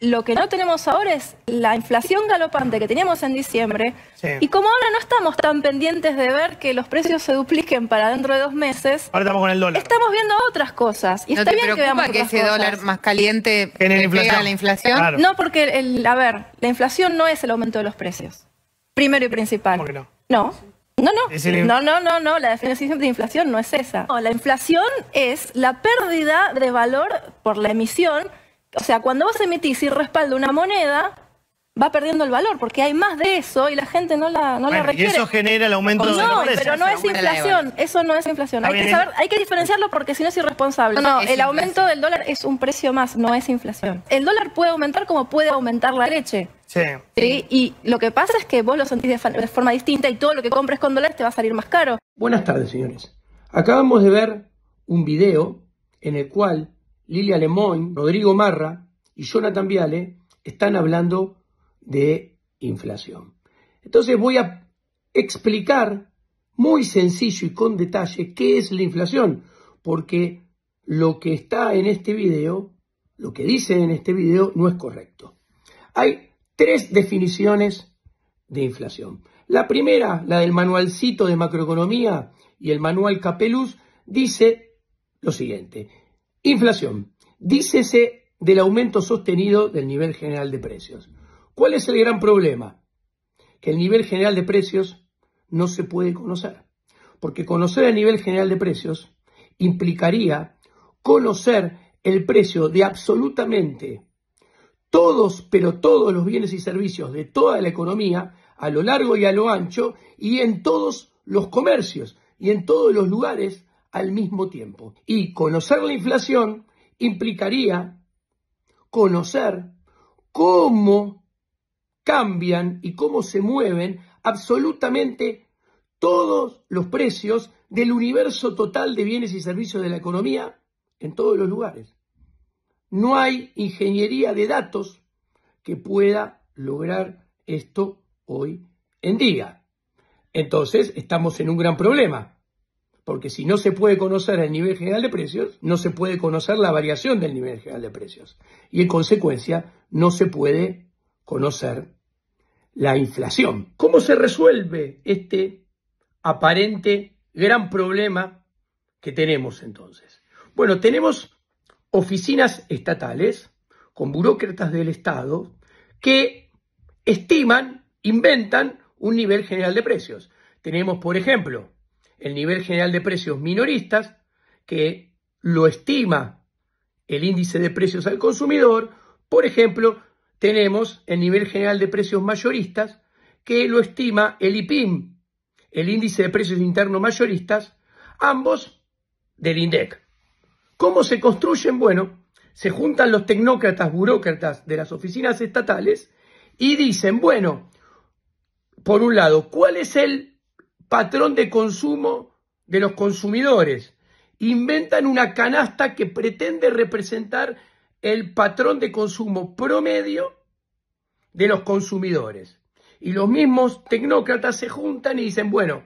lo que no tenemos ahora es la inflación galopante que teníamos en diciembre. Y como ahora no estamos tan pendientes de ver que los precios se dupliquen para dentro de dos meses. Ahora estamos con el dólar. Estamos viendo otras cosas. Y está bien que veamos que ese dólar más caliente en la inflación. La inflación? No, porque, el, a ver, la inflación no es el aumento de los precios. Primero y principal. no? No. No, no. no, no, no, no, la definición de inflación no es esa. No, la inflación es la pérdida de valor por la emisión o sea, cuando vos emitís y respaldo una moneda, va perdiendo el valor, porque hay más de eso y la gente no la, no requiere. Y eso genera el aumento del de la pero no es inflación, eso no es inflación. Hay que, saber, hay que diferenciarlo porque si no es irresponsable. No, el aumento del dólar es un precio más, no es inflación. El dólar puede aumentar como puede aumentar la leche. Sí. Y lo que pasa es que vos lo sentís de forma distinta y todo lo que compres con dólares te va a salir más caro. Buenas tardes, señores. Acabamos de ver un video en el cual Lilia Lemoyne, Rodrigo Marra y Jonathan Viale están hablando de inflación. Entonces voy a explicar muy sencillo y con detalle qué es la inflación, porque lo que está en este video, lo que dice en este video no es correcto. Hay tres definiciones de inflación. La primera, la del manualcito de macroeconomía y el manual Capelus, dice lo siguiente. Inflación. Dícese del aumento sostenido del nivel general de precios. ¿Cuál es el gran problema? Que el nivel general de precios no se puede conocer. Porque conocer el nivel general de precios implicaría conocer el precio de absolutamente todos, pero todos los bienes y servicios de toda la economía a lo largo y a lo ancho y en todos los comercios y en todos los lugares al mismo tiempo. Y conocer la inflación implicaría conocer cómo cambian y cómo se mueven absolutamente todos los precios del universo total de bienes y servicios de la economía en todos los lugares. No hay ingeniería de datos que pueda lograr esto hoy en día. Entonces estamos en un gran problema porque si no se puede conocer el nivel general de precios, no se puede conocer la variación del nivel general de precios. Y en consecuencia, no se puede conocer la inflación. ¿Cómo se resuelve este aparente gran problema que tenemos entonces? Bueno, tenemos oficinas estatales con burócratas del Estado que estiman, inventan un nivel general de precios. Tenemos, por ejemplo, el nivel general de precios minoristas, que lo estima el índice de precios al consumidor. Por ejemplo, tenemos el nivel general de precios mayoristas, que lo estima el IPIM, el índice de precios internos mayoristas, ambos del INDEC. ¿Cómo se construyen? Bueno, se juntan los tecnócratas, burócratas de las oficinas estatales y dicen, bueno, por un lado, ¿cuál es el patrón de consumo de los consumidores. Inventan una canasta que pretende representar el patrón de consumo promedio de los consumidores. Y los mismos tecnócratas se juntan y dicen, bueno,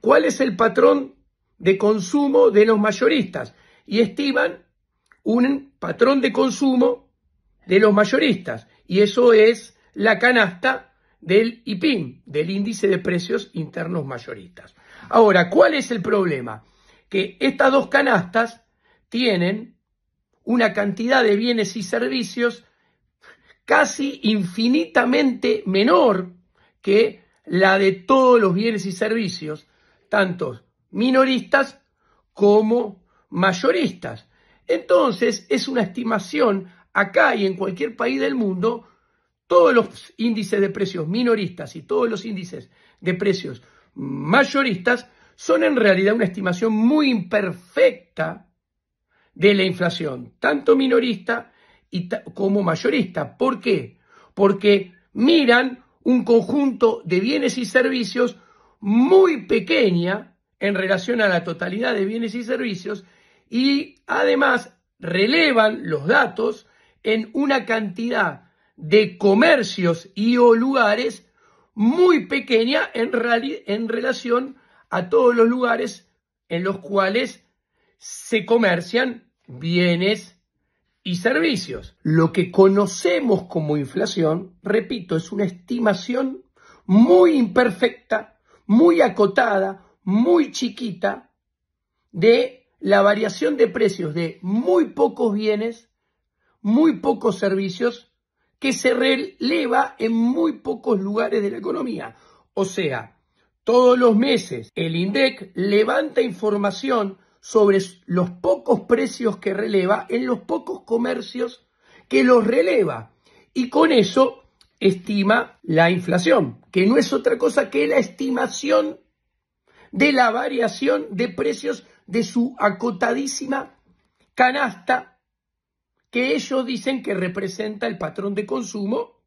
¿cuál es el patrón de consumo de los mayoristas? Y estiman un patrón de consumo de los mayoristas. Y eso es la canasta del IPIM, del índice de precios internos mayoristas. Ahora, ¿cuál es el problema? Que estas dos canastas tienen una cantidad de bienes y servicios casi infinitamente menor que la de todos los bienes y servicios, tanto minoristas como mayoristas. Entonces, es una estimación acá y en cualquier país del mundo todos los índices de precios minoristas y todos los índices de precios mayoristas son en realidad una estimación muy imperfecta de la inflación, tanto minorista como mayorista. ¿Por qué? Porque miran un conjunto de bienes y servicios muy pequeña en relación a la totalidad de bienes y servicios y además relevan los datos en una cantidad de comercios y o lugares muy pequeña en, en relación a todos los lugares en los cuales se comercian bienes y servicios. Lo que conocemos como inflación, repito, es una estimación muy imperfecta, muy acotada, muy chiquita de la variación de precios de muy pocos bienes, muy pocos servicios que se releva en muy pocos lugares de la economía. O sea, todos los meses el INDEC levanta información sobre los pocos precios que releva en los pocos comercios que los releva. Y con eso estima la inflación, que no es otra cosa que la estimación de la variación de precios de su acotadísima canasta que ellos dicen que representa el patrón de consumo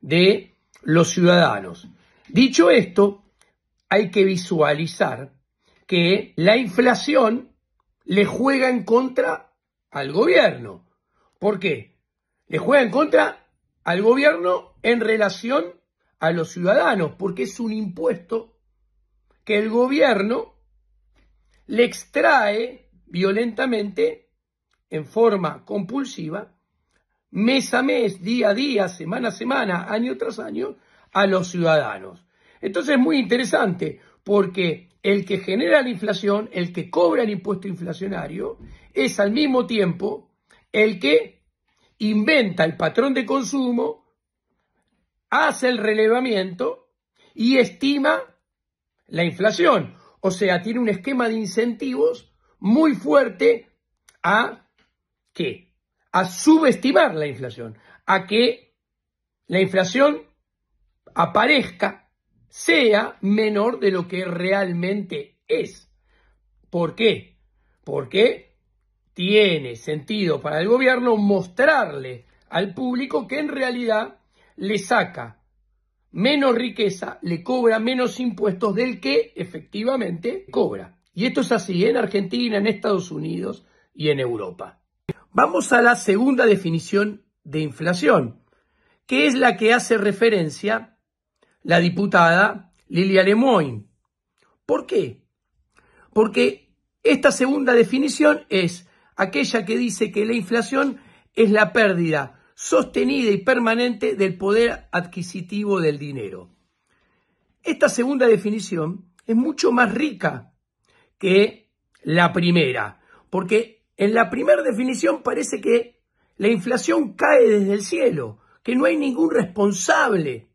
de los ciudadanos. Dicho esto, hay que visualizar que la inflación le juega en contra al gobierno. ¿Por qué? Le juega en contra al gobierno en relación a los ciudadanos, porque es un impuesto que el gobierno le extrae violentamente en forma compulsiva, mes a mes, día a día, semana a semana, año tras año, a los ciudadanos. Entonces es muy interesante porque el que genera la inflación, el que cobra el impuesto inflacionario, es al mismo tiempo el que inventa el patrón de consumo, hace el relevamiento y estima la inflación. O sea, tiene un esquema de incentivos muy fuerte a ¿qué? A subestimar la inflación, a que la inflación aparezca, sea menor de lo que realmente es. ¿Por qué? Porque tiene sentido para el gobierno mostrarle al público que en realidad le saca menos riqueza, le cobra menos impuestos del que efectivamente cobra. Y esto es así en Argentina, en Estados Unidos y en Europa. Vamos a la segunda definición de inflación, que es la que hace referencia la diputada Lilia Lemoyne. ¿Por qué? Porque esta segunda definición es aquella que dice que la inflación es la pérdida sostenida y permanente del poder adquisitivo del dinero. Esta segunda definición es mucho más rica que la primera, porque en la primera definición parece que la inflación cae desde el cielo, que no hay ningún responsable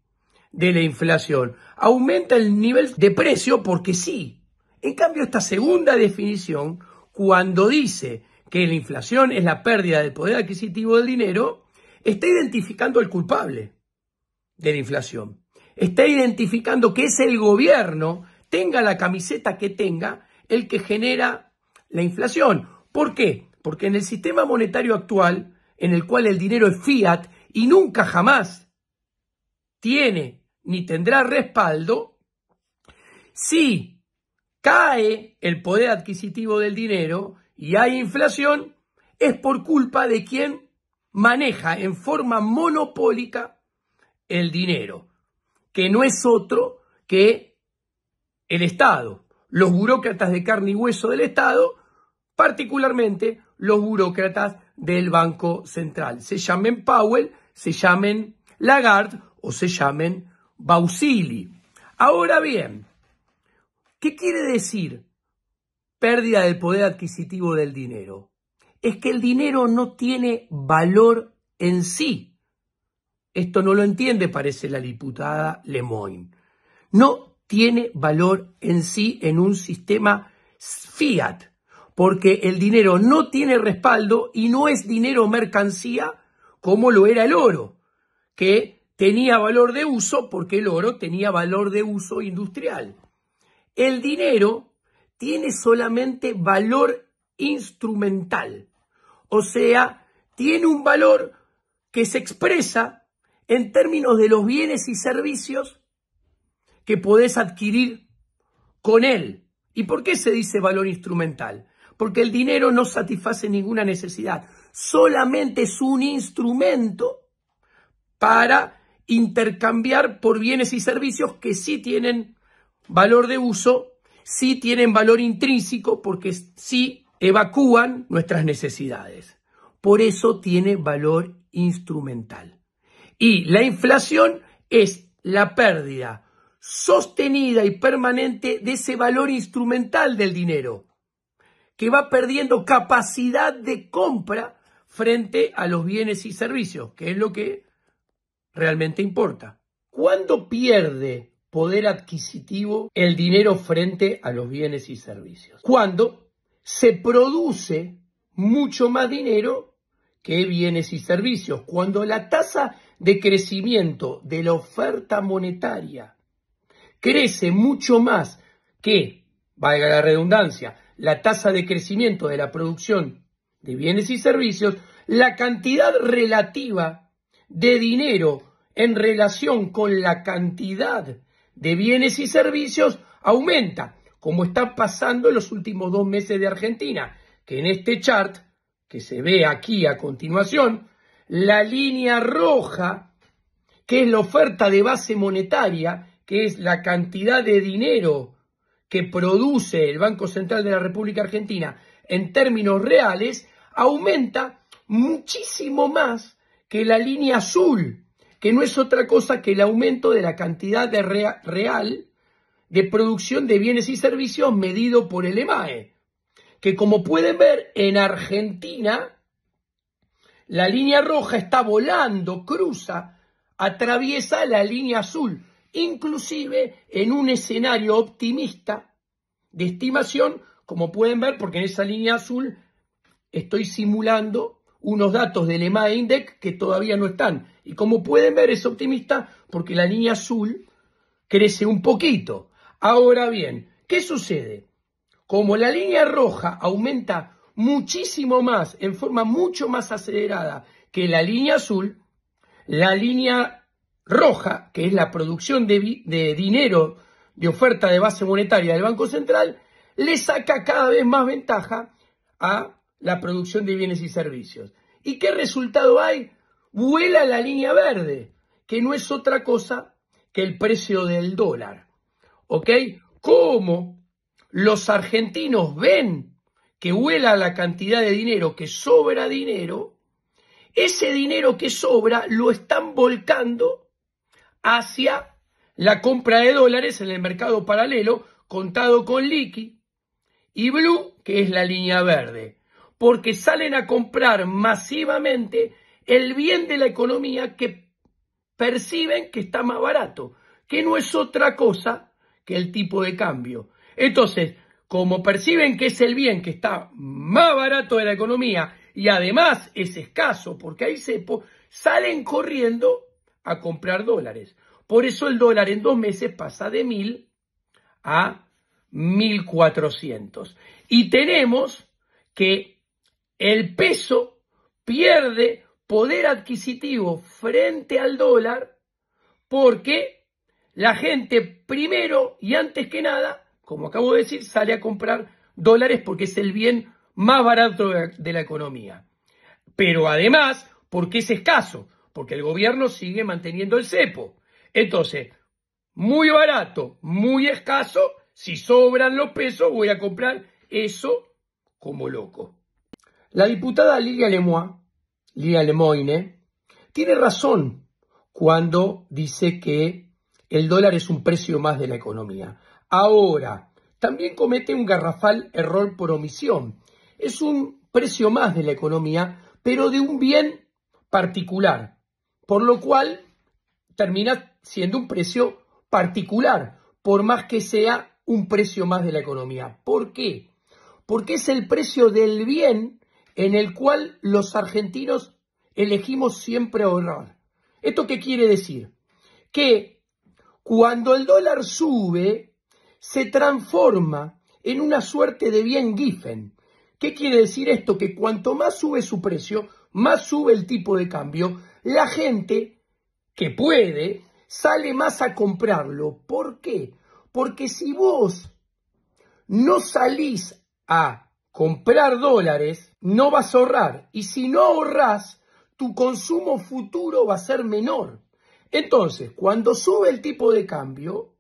de la inflación. Aumenta el nivel de precio porque sí. En cambio, esta segunda definición, cuando dice que la inflación es la pérdida del poder adquisitivo del dinero, está identificando al culpable de la inflación. Está identificando que es el gobierno, tenga la camiseta que tenga, el que genera la inflación. ¿Por qué? Porque en el sistema monetario actual, en el cual el dinero es fiat y nunca jamás tiene ni tendrá respaldo, si cae el poder adquisitivo del dinero y hay inflación, es por culpa de quien maneja en forma monopólica el dinero, que no es otro que el Estado, los burócratas de carne y hueso del Estado, particularmente los burócratas del Banco Central, se llamen Powell, se llamen Lagarde o se llamen Bausili. Ahora bien, ¿qué quiere decir pérdida del poder adquisitivo del dinero? Es que el dinero no tiene valor en sí. Esto no lo entiende, parece la diputada Lemoyne. No tiene valor en sí en un sistema fiat porque el dinero no tiene respaldo y no es dinero mercancía como lo era el oro, que tenía valor de uso porque el oro tenía valor de uso industrial. El dinero tiene solamente valor instrumental, o sea, tiene un valor que se expresa en términos de los bienes y servicios que podés adquirir con él. ¿Y por qué se dice valor instrumental? porque el dinero no satisface ninguna necesidad, solamente es un instrumento para intercambiar por bienes y servicios que sí tienen valor de uso, sí tienen valor intrínseco, porque sí evacúan nuestras necesidades. Por eso tiene valor instrumental. Y la inflación es la pérdida sostenida y permanente de ese valor instrumental del dinero que va perdiendo capacidad de compra frente a los bienes y servicios, que es lo que realmente importa. ¿Cuándo pierde poder adquisitivo el dinero frente a los bienes y servicios? Cuando se produce mucho más dinero que bienes y servicios, cuando la tasa de crecimiento de la oferta monetaria crece mucho más que, valga la redundancia, la tasa de crecimiento de la producción de bienes y servicios, la cantidad relativa de dinero en relación con la cantidad de bienes y servicios aumenta, como está pasando en los últimos dos meses de Argentina, que en este chart que se ve aquí a continuación, la línea roja, que es la oferta de base monetaria, que es la cantidad de dinero que produce el Banco Central de la República Argentina en términos reales aumenta muchísimo más que la línea azul, que no es otra cosa que el aumento de la cantidad de real de producción de bienes y servicios medido por el EMAE, e, que como pueden ver en Argentina, la línea roja está volando, cruza, atraviesa la línea azul inclusive en un escenario optimista de estimación, como pueden ver, porque en esa línea azul estoy simulando unos datos del EMA Index que todavía no están. Y como pueden ver, es optimista porque la línea azul crece un poquito. Ahora bien, ¿qué sucede? Como la línea roja aumenta muchísimo más, en forma mucho más acelerada que la línea azul, la línea roja, que es la producción de, dinero de oferta de base monetaria del Banco Central, le saca cada vez más ventaja a la producción de bienes y servicios. ¿Y qué resultado hay? Vuela la línea verde, que no es otra cosa que el precio del dólar. ¿Ok? ¿Cómo los argentinos ven que vuela la cantidad de dinero, que sobra dinero? Ese dinero que sobra lo están volcando hacia la compra de dólares en el mercado paralelo contado con liqui y blue, que es la línea verde, porque salen a comprar masivamente el bien de la economía que perciben que está más barato, que no es otra cosa que el tipo de cambio. Entonces, como perciben que es el bien que está más barato de la economía y además es escaso porque hay cepo, salen corriendo a comprar dólares. Por eso el dólar en dos meses pasa de 1000 a 1400. Y tenemos que el peso pierde poder adquisitivo frente al dólar porque la gente primero y antes que nada, como acabo de decir, sale a comprar dólares porque es el bien más barato de la economía. Pero además, porque es escaso porque el gobierno sigue manteniendo el cepo. Entonces, muy barato, muy escaso, si sobran los pesos voy a comprar eso como loco. La diputada Lilia Lemois, Lemoine, tiene razón cuando dice que el dólar es un precio más de la economía. Ahora, también comete un garrafal error por omisión. Es un precio más de la economía, pero de un bien particular, por lo cual termina siendo un precio particular, por más que sea un precio más de la economía. ¿Por qué? Porque es el precio del bien en el cual los argentinos elegimos siempre ahorrar. ¿Esto qué quiere decir? Que cuando el dólar sube, se transforma en una suerte de bien Giffen. ¿Qué quiere decir esto? Que cuanto más sube su precio, más sube el tipo de cambio la gente que puede sale más a comprarlo. ¿Por qué? Porque si vos no salís a comprar dólares, no vas a ahorrar. Y si no ahorrás, tu consumo futuro va a ser menor. Entonces, cuando sube el tipo de cambio,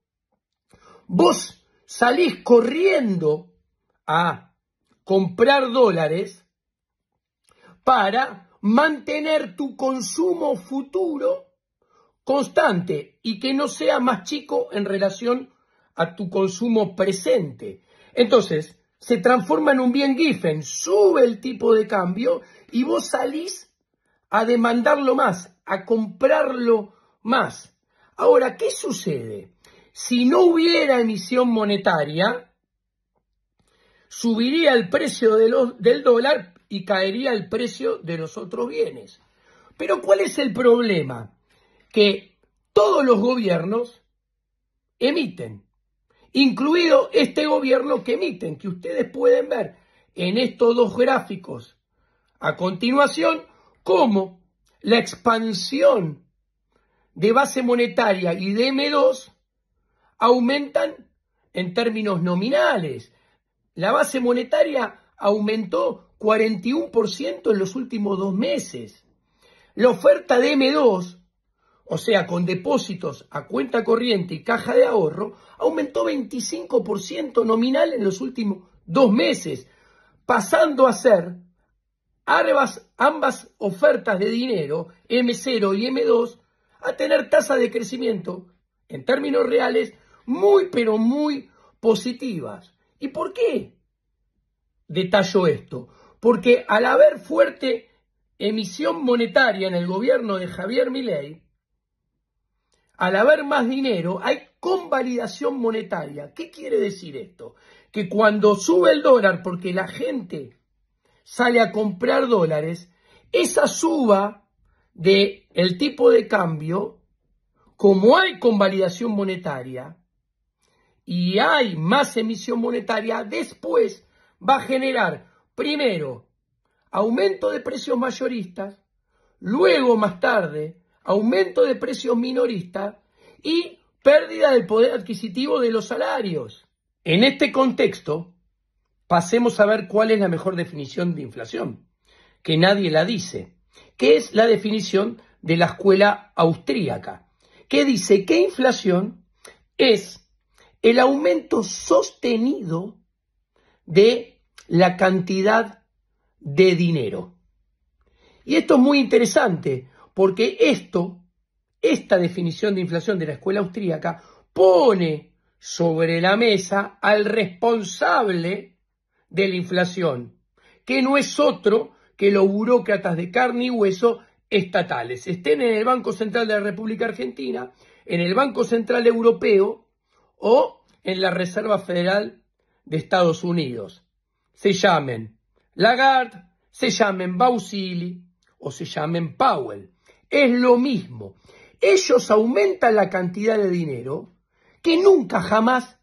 vos salís corriendo a comprar dólares para mantener tu consumo futuro constante y que no sea más chico en relación a tu consumo presente. Entonces, se transforma en un bien Giffen, sube el tipo de cambio y vos salís a demandarlo más, a comprarlo más. Ahora, ¿qué sucede? Si no hubiera emisión monetaria, subiría el precio del dólar y caería el precio de los otros bienes. Pero ¿cuál es el problema? Que todos los gobiernos emiten, incluido este gobierno que emiten, que ustedes pueden ver en estos dos gráficos a continuación, cómo la expansión de base monetaria y de M2 aumentan en términos nominales. La base monetaria aumentó 41% en los últimos dos meses. La oferta de M2, o sea, con depósitos a cuenta corriente y caja de ahorro, aumentó 25% nominal en los últimos dos meses, pasando a ser ambas, ambas ofertas de dinero, M0 y M2, a tener tasas de crecimiento, en términos reales, muy pero muy positivas. ¿Y por qué detallo esto? Porque al haber fuerte emisión monetaria en el gobierno de Javier Milei, al haber más dinero, hay convalidación monetaria. ¿Qué quiere decir esto? Que cuando sube el dólar, porque la gente sale a comprar dólares, esa suba del el tipo de cambio, como hay convalidación monetaria y hay más emisión monetaria, después va a generar Primero, aumento de precios mayoristas, luego más tarde, aumento de precios minoristas y pérdida del poder adquisitivo de los salarios. En este contexto, pasemos a ver cuál es la mejor definición de inflación, que nadie la dice, que es la definición de la escuela austríaca, que dice que inflación es el aumento sostenido de la cantidad de dinero. Y esto es muy interesante porque esto, esta definición de inflación de la escuela austríaca, pone sobre la mesa al responsable de la inflación, que no es otro que los burócratas de carne y hueso estatales. Estén en el Banco Central de la República Argentina, en el Banco Central Europeo o en la Reserva Federal de Estados Unidos se llamen Lagarde, se llamen Bausili o se llamen Powell. Es lo mismo. Ellos aumentan la cantidad de dinero que nunca jamás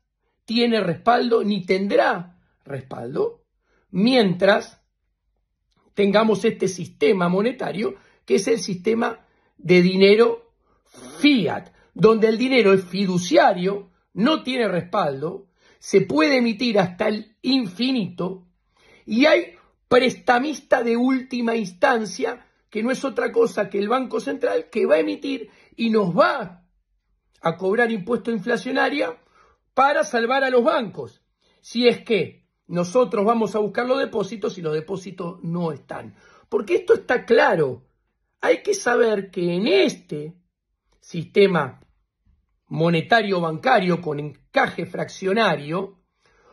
tiene respaldo ni tendrá respaldo mientras tengamos este sistema monetario que es el sistema de dinero fiat, donde el dinero es fiduciario, no tiene respaldo, se puede emitir hasta el infinito y hay prestamista de última instancia, que no es otra cosa que el Banco Central, que va a emitir y nos va a cobrar impuesto inflacionario para salvar a los bancos. Si es que nosotros vamos a buscar los depósitos y los depósitos no están. Porque esto está claro. Hay que saber que en este sistema monetario bancario con caje fraccionario,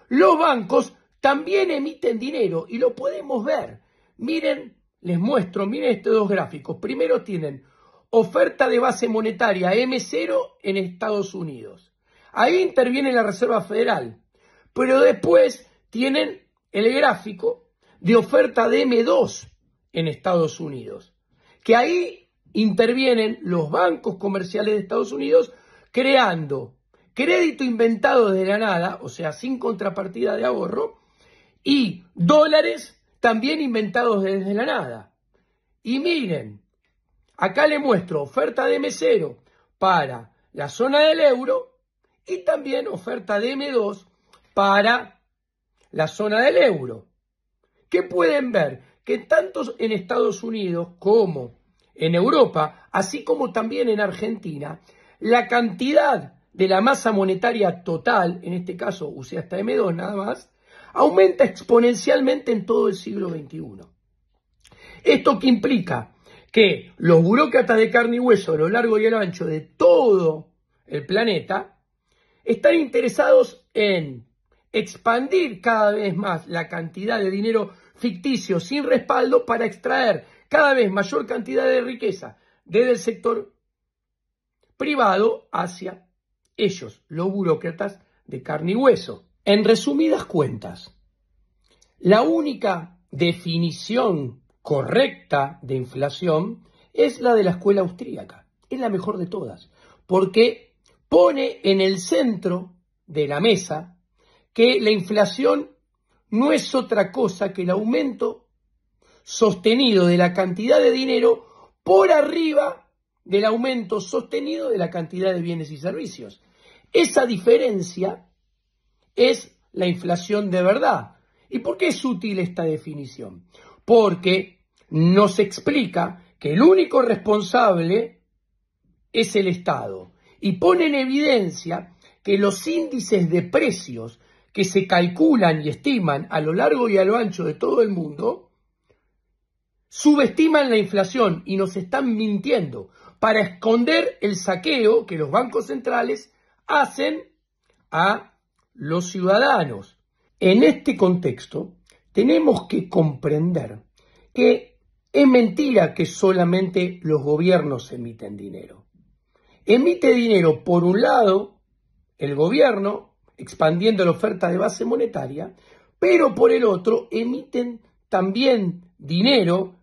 los bancos también emiten dinero y lo podemos ver. Miren, les muestro, miren estos dos gráficos. Primero tienen oferta de base monetaria M0 en Estados Unidos. Ahí interviene la Reserva Federal. Pero después tienen el gráfico de oferta de M2 en Estados Unidos. Que ahí intervienen los bancos comerciales de Estados Unidos creando crédito inventado de la nada, o sea, sin contrapartida de ahorro, y dólares también inventados desde la nada. Y miren, acá le muestro oferta de M0 para la zona del euro y también oferta de M2 para la zona del euro. ¿Qué pueden ver? Que tanto en Estados Unidos como en Europa, así como también en Argentina, la cantidad de la masa monetaria total, en este caso usé hasta M2 nada más, aumenta exponencialmente en todo el siglo XXI. Esto que implica que los burócratas de carne y hueso a lo largo y a lo ancho de todo el planeta están interesados en expandir cada vez más la cantidad de dinero ficticio sin respaldo para extraer cada vez mayor cantidad de riqueza desde el sector privado hacia ellos, los burócratas de carne y hueso. En resumidas cuentas, la única definición correcta de inflación es la de la escuela austríaca. Es la mejor de todas, porque pone en el centro de la mesa que la inflación no es otra cosa que el aumento sostenido de la cantidad de dinero por arriba del aumento sostenido de la cantidad de bienes y servicios. Esa diferencia es la inflación de verdad. ¿Y por qué es útil esta definición? Porque nos explica que el único responsable es el Estado y pone en evidencia que los índices de precios que se calculan y estiman a lo largo y a lo ancho de todo el mundo subestiman la inflación y nos están mintiendo para esconder el saqueo que los bancos centrales hacen a los ciudadanos. En este contexto, tenemos que comprender que es mentira que solamente los gobiernos emiten dinero. Emite dinero, por un lado, el gobierno, expandiendo la oferta de base monetaria, pero por el otro, emiten también dinero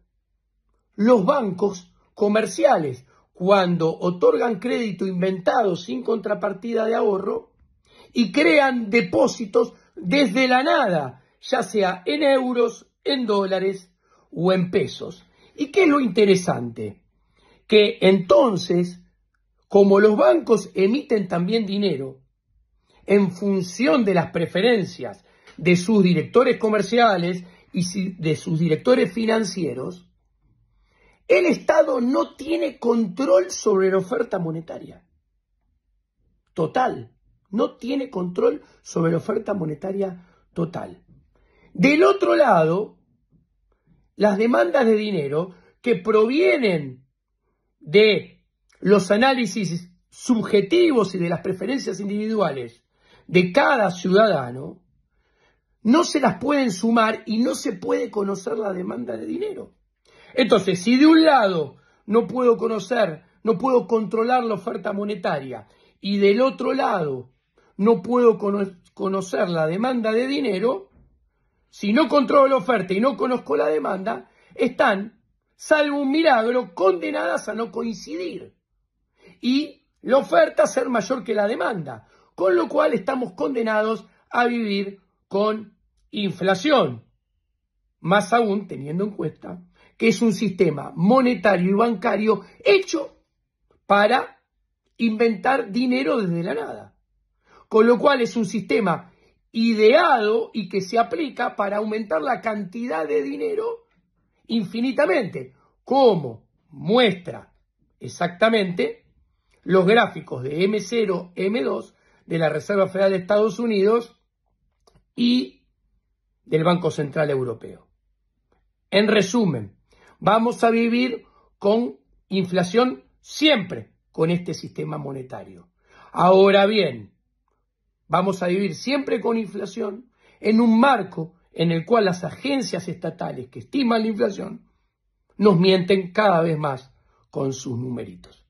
los bancos comerciales, cuando otorgan crédito inventado sin contrapartida de ahorro y crean depósitos desde la nada, ya sea en euros, en dólares o en pesos. ¿Y qué es lo interesante? Que entonces, como los bancos emiten también dinero, en función de las preferencias de sus directores comerciales y de sus directores financieros, el Estado no tiene control sobre la oferta monetaria. Total. No tiene control sobre la oferta monetaria total. Del otro lado, las demandas de dinero que provienen de los análisis subjetivos y de las preferencias individuales de cada ciudadano, no se las pueden sumar y no se puede conocer la demanda de dinero. Entonces, si de un lado no puedo conocer, no puedo controlar la oferta monetaria y del otro lado no puedo conocer la demanda de dinero, si no controlo la oferta y no conozco la demanda, están, salvo un milagro, condenadas a no coincidir y la oferta ser mayor que la demanda, con lo cual estamos condenados a vivir con inflación, más aún teniendo en cuenta que es un sistema monetario y bancario hecho para inventar dinero desde la nada. Con lo cual es un sistema ideado y que se aplica para aumentar la cantidad de dinero infinitamente, como muestra exactamente los gráficos de M0, M2 de la Reserva Federal de Estados Unidos y del Banco Central Europeo. En resumen, Vamos a vivir con inflación siempre con este sistema monetario. Ahora bien, vamos a vivir siempre con inflación en un marco en el cual las agencias estatales que estiman la inflación nos mienten cada vez más con sus numeritos.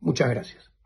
Muchas gracias.